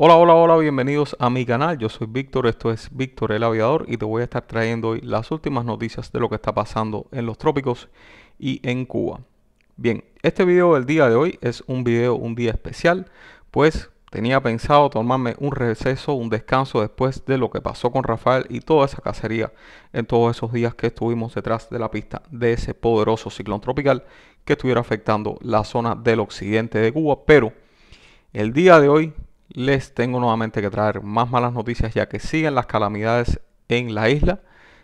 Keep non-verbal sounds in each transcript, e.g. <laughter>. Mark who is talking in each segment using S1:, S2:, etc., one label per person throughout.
S1: Hola, hola, hola, bienvenidos a mi canal. Yo soy Víctor, esto es Víctor el Aviador y te voy a estar trayendo hoy las últimas noticias de lo que está pasando en los trópicos y en Cuba. Bien, este video del día de hoy es un video, un día especial, pues tenía pensado tomarme un receso, un descanso después de lo que pasó con Rafael y toda esa cacería en todos esos días que estuvimos detrás de la pista de ese poderoso ciclón tropical que estuviera afectando la zona del occidente de Cuba, pero el día de hoy les tengo nuevamente que traer más malas noticias ya que siguen las calamidades en la isla,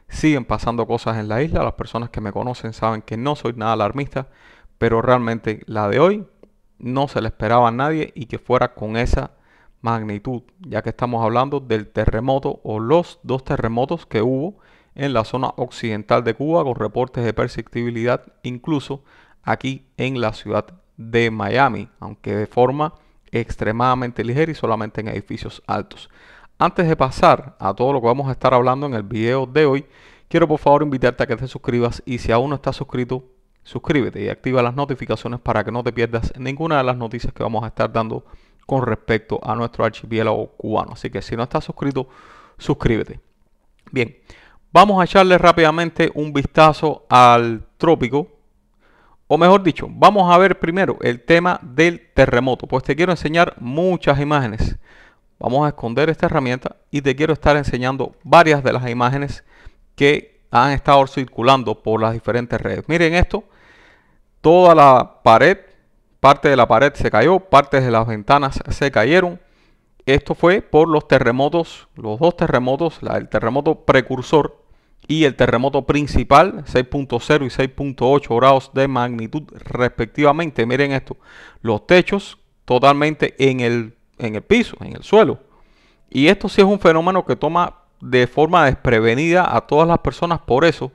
S1: siguen pasando cosas en la isla, las personas que me conocen saben que no soy nada alarmista, pero realmente la de hoy no se le esperaba a nadie y que fuera con esa magnitud, ya que estamos hablando del terremoto o los dos terremotos que hubo en la zona occidental de Cuba con reportes de perceptibilidad incluso aquí en la ciudad de Miami, aunque de forma extremadamente ligera y solamente en edificios altos. Antes de pasar a todo lo que vamos a estar hablando en el video de hoy, quiero por favor invitarte a que te suscribas y si aún no estás suscrito, suscríbete y activa las notificaciones para que no te pierdas ninguna de las noticias que vamos a estar dando con respecto a nuestro archipiélago cubano. Así que si no estás suscrito, suscríbete. Bien, vamos a echarle rápidamente un vistazo al trópico o mejor dicho, vamos a ver primero el tema del terremoto, pues te quiero enseñar muchas imágenes. Vamos a esconder esta herramienta y te quiero estar enseñando varias de las imágenes que han estado circulando por las diferentes redes. Miren esto, toda la pared, parte de la pared se cayó, partes de las ventanas se cayeron. Esto fue por los terremotos, los dos terremotos, el terremoto precursor y el terremoto principal 6.0 y 6.8 grados de magnitud respectivamente. Miren esto, los techos totalmente en el, en el piso, en el suelo. Y esto sí es un fenómeno que toma de forma desprevenida a todas las personas, por eso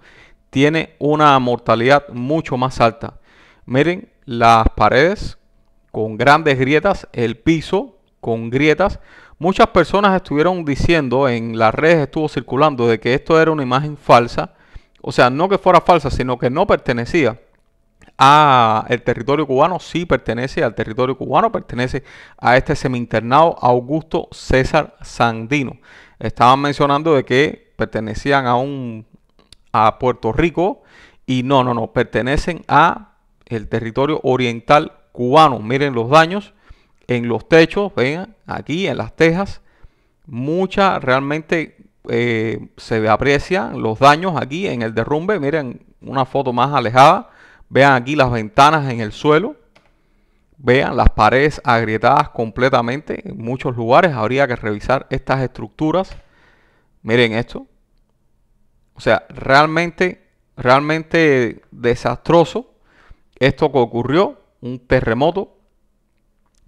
S1: tiene una mortalidad mucho más alta. Miren las paredes con grandes grietas, el piso con grietas, Muchas personas estuvieron diciendo, en las redes estuvo circulando, de que esto era una imagen falsa. O sea, no que fuera falsa, sino que no pertenecía a el territorio cubano, sí pertenece al territorio cubano, pertenece a este semi Augusto César Sandino. Estaban mencionando de que pertenecían a un a Puerto Rico y no, no, no, pertenecen a el territorio oriental cubano. Miren los daños en los techos, vean, aquí en las tejas, mucha realmente eh, se aprecian los daños aquí en el derrumbe. Miren una foto más alejada. Vean aquí las ventanas en el suelo. Vean las paredes agrietadas completamente. En muchos lugares habría que revisar estas estructuras. Miren esto. O sea, realmente, realmente desastroso esto que ocurrió. Un terremoto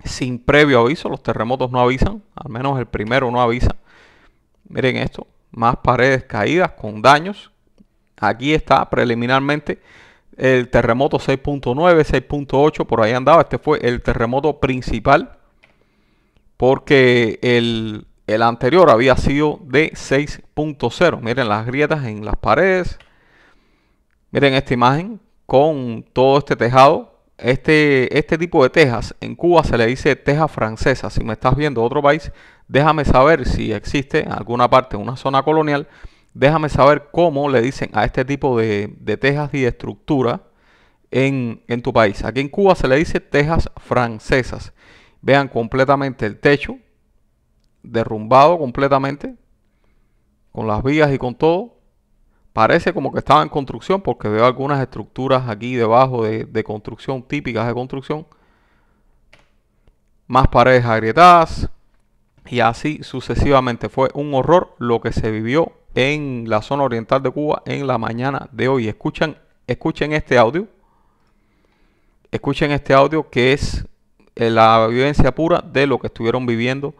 S1: sin previo aviso. Los terremotos no avisan, al menos el primero no avisa. Miren esto, más paredes caídas con daños. Aquí está preliminarmente el terremoto 6.9, 6.8, por ahí andaba. Este fue el terremoto principal porque el, anterior había sido de 6.0. Miren las grietas en las paredes. Miren esta imagen con todo este tejado este, este tipo de tejas en Cuba se le dice tejas francesas, Si me estás viendo otro país, déjame saber si existe en alguna parte, una zona colonial. Déjame saber cómo le dicen a este tipo de, tejas y de estructura en, tu país. Aquí en Cuba se le dice tejas francesas. Vean completamente el techo, derrumbado completamente, con las vías y con todo. Parece como que estaba en construcción porque veo algunas estructuras aquí debajo de, construcción, típicas de construcción. Más paredes agrietadas y así sucesivamente. Fue un horror lo que se vivió en la zona oriental de Cuba en la mañana de hoy. escuchen este audio. Escuchen este audio que es eh, la vivencia pura de lo que estuvieron viviendo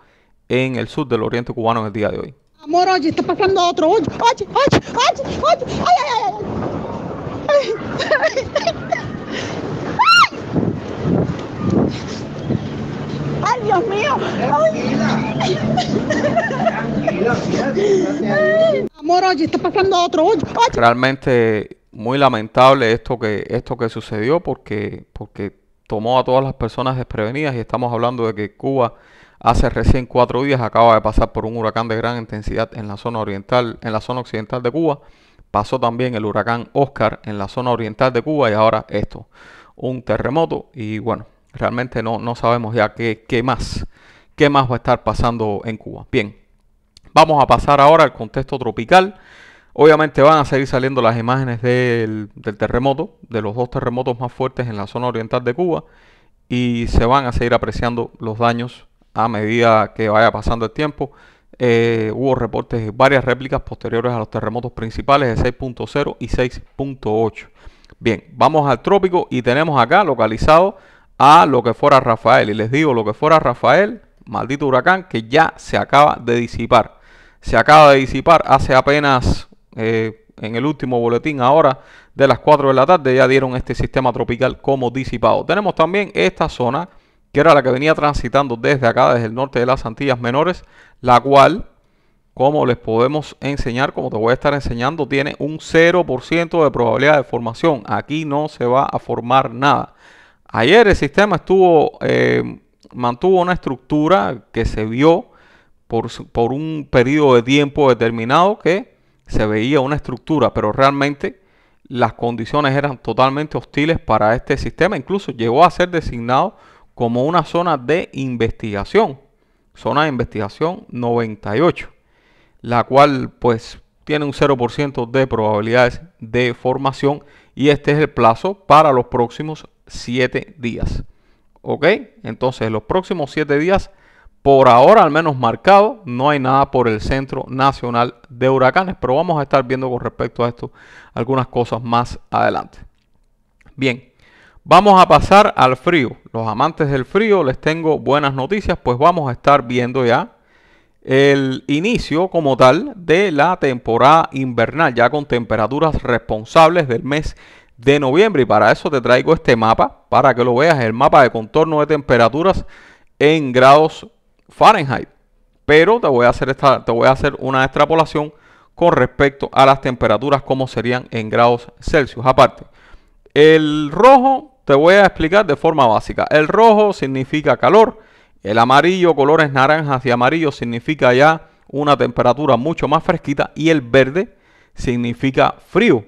S1: en el sur del oriente cubano en el día de hoy. Amor, oye, está pasando otro. Oye, oye, oye, oye, oye. Ay, ay, ay, ay. Dios mío. Ay. Amor, oye, está pasando otro. Oye, Realmente muy lamentable esto que esto que sucedió porque porque tomó a todas las personas desprevenidas y estamos hablando de que Cuba hace recién cuatro días acaba de pasar por un huracán de gran intensidad en la zona oriental, en la zona occidental de Cuba. Pasó también el huracán Oscar en la zona oriental de Cuba y ahora esto, un terremoto y bueno, realmente no, no sabemos ya qué, qué más, qué más va a estar pasando en Cuba. Bien, vamos a pasar ahora al contexto tropical. Obviamente van a seguir saliendo las imágenes del, del, terremoto, de los dos terremotos más fuertes en la zona oriental de Cuba, y se van a seguir apreciando los daños a medida que vaya pasando el tiempo. Eh, hubo reportes de varias réplicas posteriores a los terremotos principales de 6.0 y 6.8. Bien, vamos al trópico y tenemos acá localizado a lo que fuera Rafael. Y les digo, lo que fuera Rafael, maldito huracán, que ya se acaba de disipar. Se acaba de disipar hace apenas eh, en el último boletín ahora de las 4 de la tarde. Ya dieron este sistema tropical como disipado. Tenemos también esta zona que era la que venía transitando desde acá, desde el norte de las Antillas Menores, la cual, como les podemos enseñar, como te voy a estar enseñando, tiene un 0% de probabilidad de formación. Aquí no se va a formar nada. Ayer el sistema estuvo, eh, mantuvo una estructura que se vio por, por un periodo de tiempo determinado que se veía una estructura, pero realmente las condiciones eran totalmente hostiles para este sistema. Incluso llegó a ser designado como una zona de investigación, zona de investigación 98, la cual pues tiene un 0% de probabilidades de formación y este es el plazo para los próximos 7 días. ¿Ok? Entonces, los próximos 7 días, por ahora al menos marcado, no hay nada por el Centro Nacional de Huracanes, pero vamos a estar viendo con respecto a esto algunas cosas más adelante. Bien, Vamos a pasar al frío. Los amantes del frío les tengo buenas noticias, pues vamos a estar viendo ya el inicio como tal de la temporada invernal, ya con temperaturas responsables del mes de noviembre. Y para eso te traigo este mapa, para que lo veas, el mapa de contorno de temperaturas en grados Fahrenheit. Pero te voy a hacer, esta, te voy a hacer una extrapolación con respecto a las temperaturas como serían en grados Celsius. Aparte, el rojo te voy a explicar de forma básica. El rojo significa calor, el amarillo, colores naranjas y amarillo significa ya una temperatura mucho más fresquita y el verde significa frío.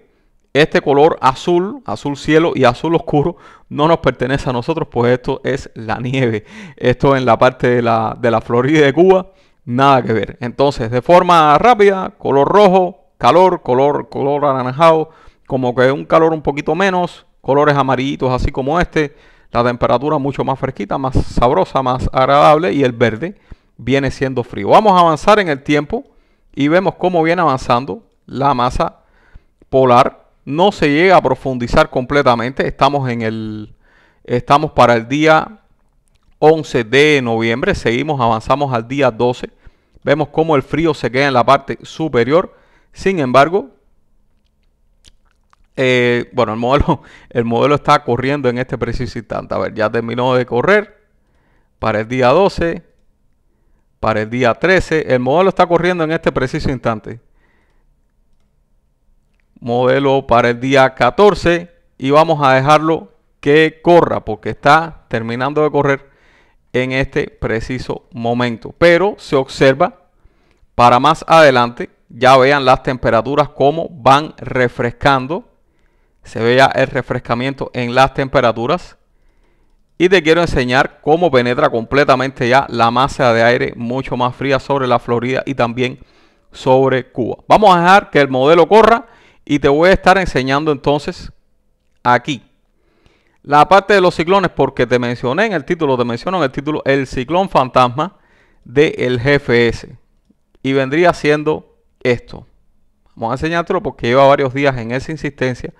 S1: Este color azul, azul cielo y azul oscuro no nos pertenece a nosotros, pues esto es la nieve. Esto en la parte de la, de la Florida y de Cuba, nada que ver. Entonces, de forma rápida, color rojo, calor, color, color anaranjado, como que un calor un poquito menos, colores amarillitos así como este, la temperatura mucho más fresquita, más sabrosa, más agradable y el verde viene siendo frío. Vamos a avanzar en el tiempo y vemos cómo viene avanzando la masa polar. No se llega a profundizar completamente, estamos en el estamos para el día 11 de noviembre, seguimos, avanzamos al día 12. Vemos cómo el frío se queda en la parte superior. Sin embargo, eh, bueno, el modelo, <laughs> el modelo está corriendo en este preciso instante. A ver, ya terminó de correr para el día 12, para el día 13. El modelo está corriendo en este preciso instante. Modelo para el día 14 y vamos a dejarlo que corra porque está terminando de correr en este preciso momento. Pero se observa para más adelante, ya vean las temperaturas como van refrescando se vea el refrescamiento en las temperaturas. Y te quiero enseñar cómo penetra completamente ya la masa de aire mucho más fría sobre la Florida y también sobre Cuba. Vamos a dejar que el modelo corra y te voy a estar enseñando entonces aquí. La parte de los ciclones, porque te mencioné en el título, te menciono en el título, el ciclón fantasma del GFS. Y vendría siendo esto. Vamos a enseñártelo porque lleva varios días en esa insistencia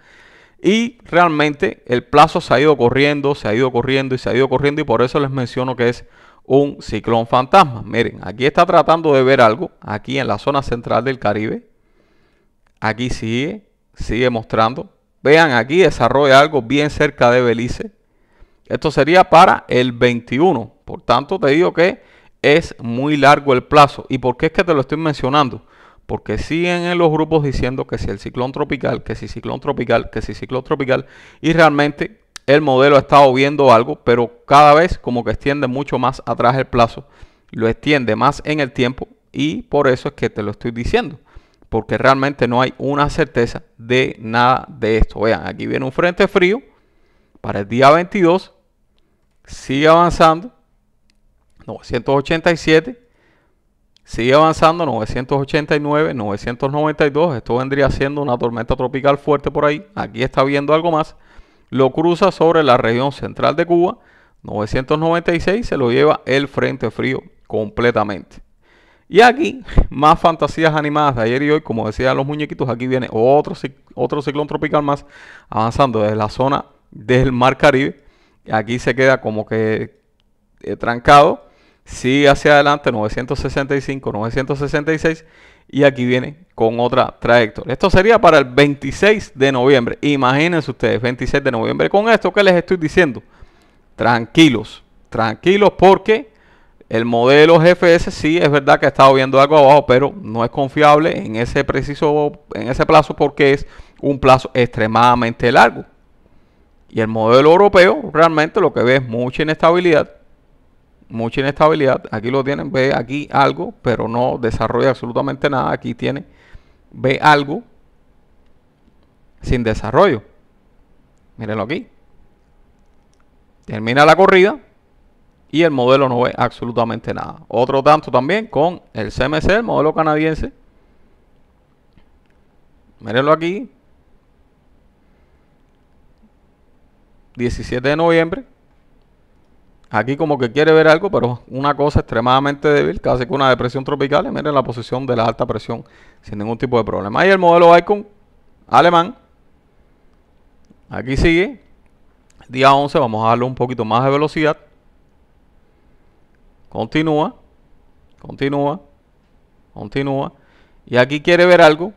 S1: y realmente el plazo se ha ido corriendo, se ha ido corriendo y se ha ido corriendo y por eso les menciono que es un ciclón fantasma. Miren, aquí está tratando de ver algo, aquí en la zona central del Caribe. Aquí sigue, sigue mostrando. Vean, aquí desarrolla algo bien cerca de Belice. Esto sería para el 21. Por tanto, te digo que es muy largo el plazo. ¿Y por qué es que te lo estoy mencionando? Porque siguen en los grupos diciendo que si el ciclón tropical, que si ciclón tropical, que si ciclón tropical. Y realmente el modelo ha estado viendo algo, pero cada vez como que extiende mucho más atrás el plazo. Lo extiende más en el tiempo y por eso es que te lo estoy diciendo. Porque realmente no hay una certeza de nada de esto. Vean, aquí viene un frente frío para el día 22. Sigue avanzando. 987 Sigue avanzando 989, 992. Esto vendría siendo una tormenta tropical fuerte por ahí. Aquí está viendo algo más. Lo cruza sobre la región central de Cuba. 996 se lo lleva el Frente Frío completamente. Y aquí, <laughs> más fantasías animadas de ayer y hoy, como decían los muñequitos, aquí viene otro, otro ciclón tropical más avanzando desde la zona del Mar Caribe. Aquí se queda como que eh, trancado sigue hacia adelante 965, 966 y aquí viene con otra trayectoria. Esto sería para el 26 de noviembre. Imagínense ustedes, 26 de noviembre. Con esto ¿qué les estoy diciendo, tranquilos, tranquilos porque el modelo GFS sí es verdad que ha estado viendo algo abajo, pero no es confiable en ese preciso en ese plazo porque es un plazo extremadamente largo. Y el modelo europeo realmente lo que ve es mucha inestabilidad mucha inestabilidad. Aquí lo tienen, ve aquí algo, pero no desarrolla absolutamente nada. Aquí tiene, ve algo sin desarrollo. Mírenlo aquí. Termina la corrida y el modelo no ve absolutamente nada. Otro tanto también con el CMC, el modelo canadiense. Mírenlo aquí. 17 de noviembre Aquí como que quiere ver algo, pero una cosa extremadamente débil, casi que una depresión tropical, miren la posición de la alta presión sin ningún tipo de problema. Ahí el modelo Icon alemán. Aquí sigue. Día 11, vamos a darle un poquito más de velocidad. Continúa, continúa, continúa. Y aquí quiere ver algo.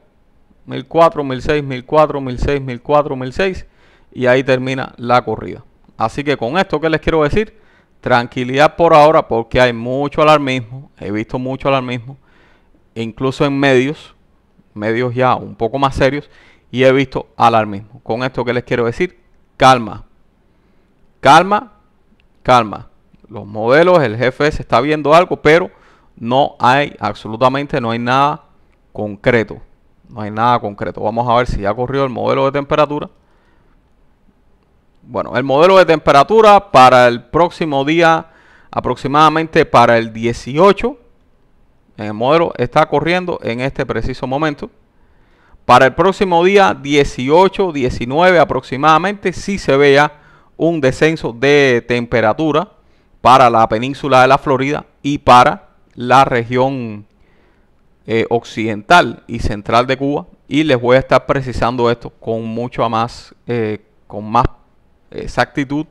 S1: 1004, 1006, 1004, 1006, 1004, 1006. Y ahí termina la corrida. Así que con esto, ¿qué les quiero decir? tranquilidad por ahora porque hay mucho alarmismo, he visto mucho alarmismo, e incluso en medios, medios ya un poco más serios, y he visto alarmismo. Con esto que les quiero decir, calma, calma, calma. Los modelos, el jefe se está viendo algo, pero no hay, absolutamente no hay nada concreto. No hay nada concreto. Vamos a ver si ya corrió el modelo de temperatura. Bueno, el modelo de temperatura para el próximo día, aproximadamente para el 18, el modelo está corriendo en este preciso momento. Para el próximo día 18, 19 aproximadamente, sí se vea un descenso de temperatura para la península de la Florida y para la región eh, occidental y central de Cuba. Y les voy a estar precisando esto con mucho más, eh, con más exactitud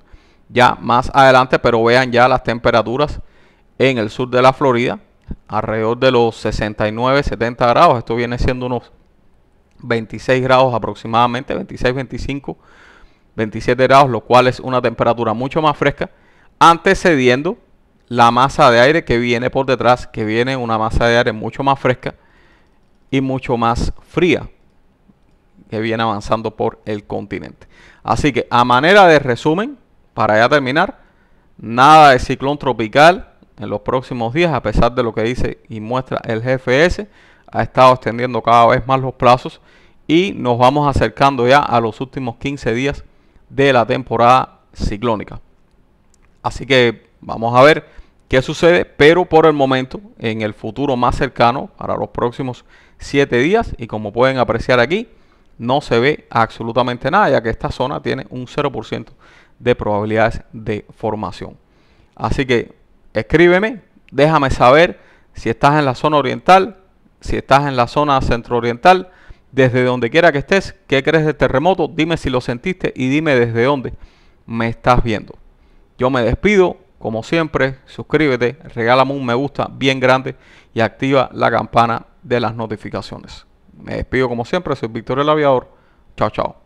S1: ya más adelante, pero vean ya las temperaturas en el sur de la Florida, alrededor de los 69, 70 grados. Esto viene siendo unos 26 grados aproximadamente, 26, 25, 27 grados, lo cual es una temperatura mucho más fresca, antecediendo la masa de aire que viene por detrás, que viene una masa de aire mucho más fresca y mucho más fría, que viene avanzando por el continente. Así que a manera de resumen, para ya terminar, nada de ciclón tropical en los próximos días, a pesar de lo que dice y muestra el GFS, ha estado extendiendo cada vez más los plazos y nos vamos acercando ya a los últimos 15 días de la temporada ciclónica. Así que vamos a ver qué sucede, pero por el momento, en el futuro más cercano, para los próximos 7 días, y como pueden apreciar aquí, no se ve absolutamente nada, ya que esta zona tiene un 0% de probabilidades de formación. Así que escríbeme, déjame saber si estás en la zona oriental, si estás en la zona centrooriental, desde donde quiera que estés, qué crees del terremoto, este dime si lo sentiste y dime desde dónde me estás viendo. Yo me despido, como siempre, suscríbete, regálame un me gusta bien grande y activa la campana de las notificaciones. Me despido como siempre, soy Víctor el Aviador. Chao, chao.